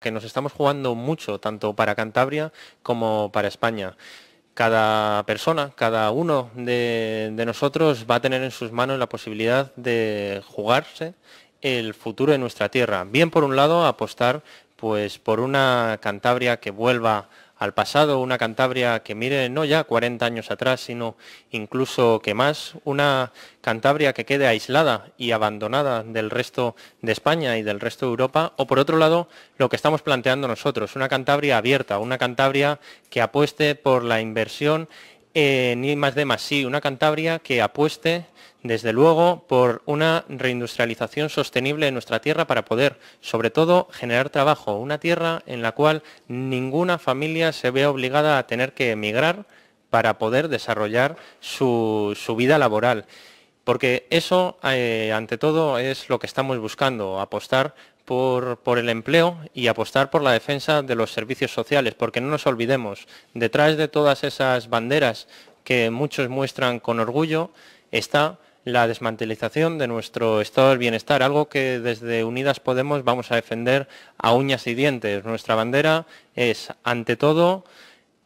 que nos estamos jugando mucho, tanto para Cantabria como para España. Cada persona, cada uno de, nosotros va a tener en sus manos la posibilidad de jugarse el futuro de nuestra tierra. Bien, por un lado, apostar pues por una Cantabria que vuelva al pasado, una Cantabria que mire no ya 40 años atrás, sino incluso que más, una Cantabria que quede aislada y abandonada del resto de España y del resto de Europa, o por otro lado, lo que estamos planteando nosotros, una Cantabria abierta, una Cantabria que apueste por la inversión eh, ni más de más sí, una Cantabria que apueste desde luego por una reindustrialización sostenible de nuestra tierra para poder, sobre todo, generar trabajo. Una tierra en la cual ninguna familia se vea obligada a tener que emigrar para poder desarrollar su vida laboral. Porque eso, eh, ante todo, es lo que estamos buscando, apostar por, por, el empleo y apostar por la defensa de los servicios sociales, porque no nos olvidemos, detrás de todas esas banderas que muchos muestran con orgullo, está la desmantelización de nuestro estado del bienestar, algo que desde Unidas Podemos vamos a defender a uñas y dientes. Nuestra bandera es, ante todo,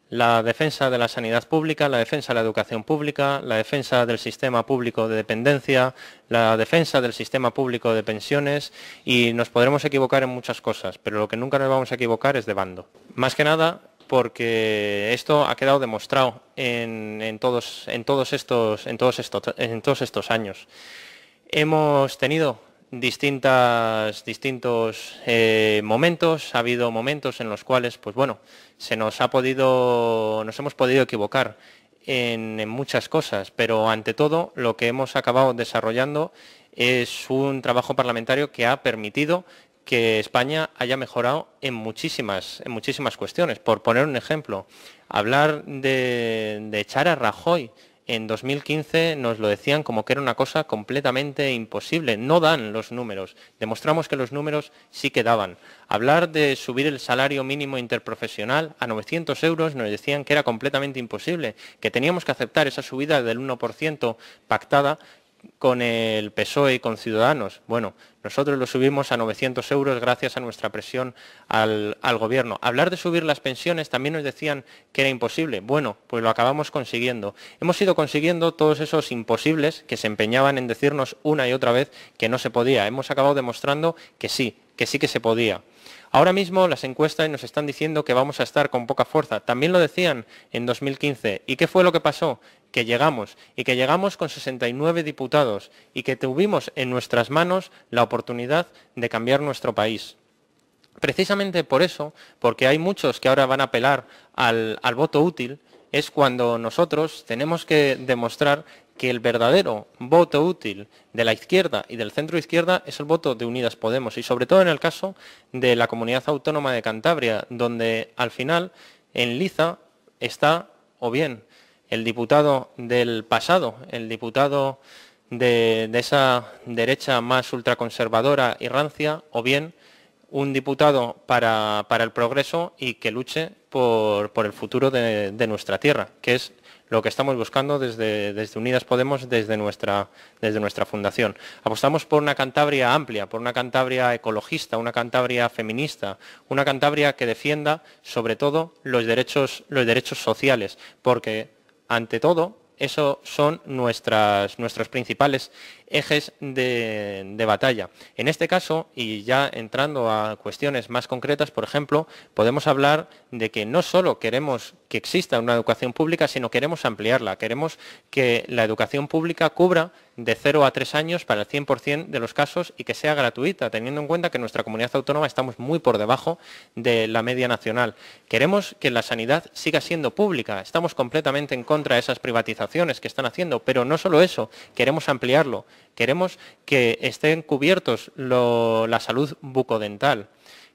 la defensa de la sanidad pública, la defensa de la educación pública, la defensa del sistema público de dependencia, la defensa del sistema público de pensiones y nos podremos equivocar en muchas cosas, pero lo que nunca nos vamos a equivocar es de bando. Más que nada porque esto ha quedado demostrado en, todos, estos, en todos estos años. Hemos tenido distintos eh, momentos, ha habido momentos en los cuales, pues bueno, se nos ha podido, nos hemos podido equivocar en, muchas cosas, pero ante todo lo que hemos acabado desarrollando es un trabajo parlamentario que ha permitido que España haya mejorado en muchísimas, en muchísimas cuestiones. Por poner un ejemplo, hablar de, de echar a Rajoy en 2015 nos lo decían como que era una cosa completamente imposible. No dan los números. Demostramos que los números sí que daban. Hablar de subir el salario mínimo interprofesional a 900 euros nos decían que era completamente imposible, que teníamos que aceptar esa subida del 1% pactada con el PSOE y con Ciudadanos. Bueno, nosotros lo subimos a 900 euros gracias a nuestra presión al, Gobierno. Hablar de subir las pensiones también nos decían que era imposible. Bueno, pues lo acabamos consiguiendo. Hemos ido consiguiendo todos esos imposibles que se empeñaban en decirnos una y otra vez que no se podía. Hemos acabado demostrando que sí, que sí que se podía. Ahora mismo las encuestas nos están diciendo que vamos a estar con poca fuerza. También lo decían en 2015. ¿Y qué fue lo que pasó? Que llegamos y que llegamos con 69 diputados y que tuvimos en nuestras manos la oportunidad de cambiar nuestro país. Precisamente por eso, porque hay muchos que ahora van a apelar al, al voto útil, es cuando nosotros tenemos que demostrar que el verdadero voto útil de la izquierda y del centro izquierda es el voto de Unidas Podemos y sobre todo en el caso de la comunidad autónoma de Cantabria, donde al final en liza está o bien el diputado del pasado, el diputado de, esa derecha más ultraconservadora y rancia, o bien un diputado para, el progreso y que luche por, el futuro de, de nuestra tierra, que es lo que estamos buscando desde, Unidas Podemos, desde nuestra, fundación. Apostamos por una Cantabria amplia, por una Cantabria ecologista, una Cantabria feminista, una Cantabria que defienda sobre todo los derechos, sociales, porque ante todo eso son nuestras, nuestros principales ejes de, batalla. En este caso, y ya entrando a cuestiones más concretas, por ejemplo, podemos hablar de que no solo queremos que exista una educación pública, sino queremos ampliarla. Queremos que la educación pública cubra de 0 a 3 años para el 100% de los casos y que sea gratuita, teniendo en cuenta que en nuestra comunidad autónoma estamos muy por debajo de la media nacional. Queremos que la sanidad siga siendo pública. Estamos completamente en contra de esas privatizaciones que están haciendo, pero no solo eso, queremos ampliarlo. Queremos que estén cubiertos la salud bucodental.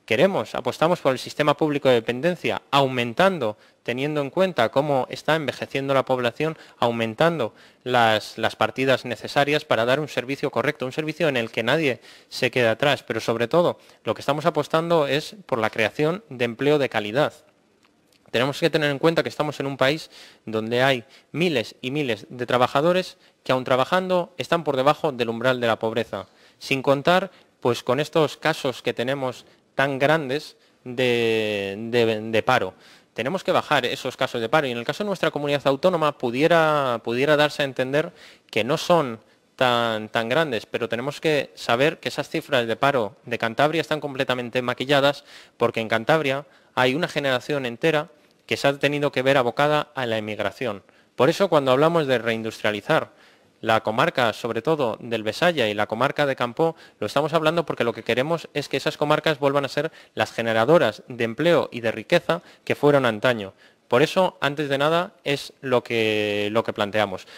Queremos, apostamos por el sistema público de dependencia, aumentando, teniendo en cuenta cómo está envejeciendo la población, aumentando las, las partidas necesarias para dar un servicio correcto, un servicio en el que nadie se quede atrás. Pero sobre todo, lo que estamos apostando es por la creación de empleo de calidad tenemos que tener en cuenta que estamos en un país donde hay miles y miles de trabajadores que aun trabajando están por debajo del umbral de la pobreza, sin contar pues con estos casos que tenemos tan grandes de, paro tenemos que bajar esos casos de paro. Y en el caso de nuestra comunidad autónoma pudiera, pudiera darse a entender que no son tan, tan grandes, pero tenemos que saber que esas cifras de paro de Cantabria están completamente maquilladas porque en Cantabria hay una generación entera que se ha tenido que ver abocada a la emigración. Por eso cuando hablamos de reindustrializar la comarca, sobre todo del Besaya y la comarca de Campó, lo estamos hablando porque lo que queremos es que esas comarcas vuelvan a ser las generadoras de empleo y de riqueza que fueron antaño. Por eso, antes de nada, es lo que, lo que planteamos.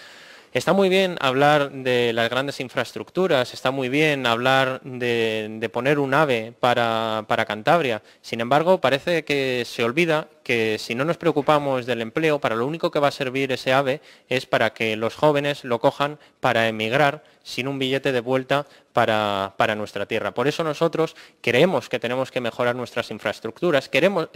Está muy bien hablar de las grandes infraestructuras, está muy bien hablar de, poner un ave para, Cantabria. Sin embargo, parece que se olvida que si no nos preocupamos del empleo, para lo único que va a servir ese ave es para que los jóvenes lo cojan para emigrar sin un billete de vuelta para, nuestra tierra. Por eso nosotros creemos que tenemos que mejorar nuestras infraestructuras, queremos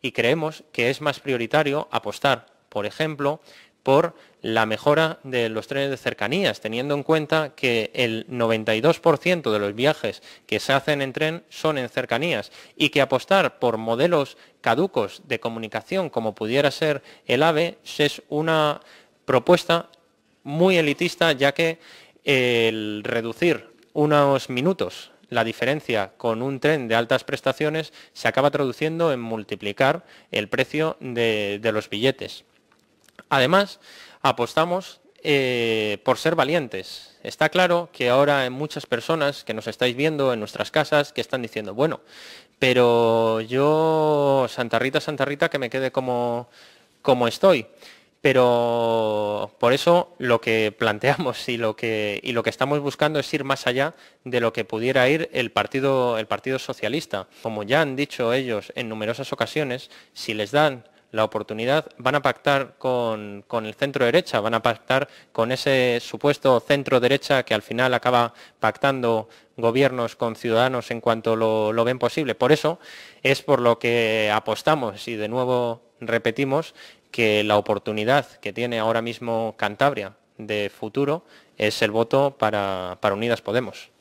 y creemos que es más prioritario apostar, por ejemplo, por la mejora de los trenes de cercanías, teniendo en cuenta que el 92% de los viajes que se hacen en tren son en cercanías y que apostar por modelos caducos de comunicación como pudiera ser el AVE es una propuesta muy elitista ya que el reducir unos minutos la diferencia con un tren de altas prestaciones se acaba traduciendo en multiplicar el precio de, de los billetes. Además, apostamos eh, por ser valientes. Está claro que ahora hay muchas personas que nos estáis viendo en nuestras casas que están diciendo, bueno, pero yo, Santa Rita, Santa Rita, que me quede como, como estoy. Pero por eso lo que planteamos y lo que, lo que estamos buscando es ir más allá de lo que pudiera ir el partido, el partido Socialista. Como ya han dicho ellos en numerosas ocasiones, si les dan la oportunidad, van a pactar con, el centro derecha, van a pactar con ese supuesto centro derecha que al final acaba pactando gobiernos con ciudadanos en cuanto lo, ven posible. Por eso es por lo que apostamos y de nuevo repetimos que la oportunidad que tiene ahora mismo Cantabria de futuro es el voto para Unidas Podemos.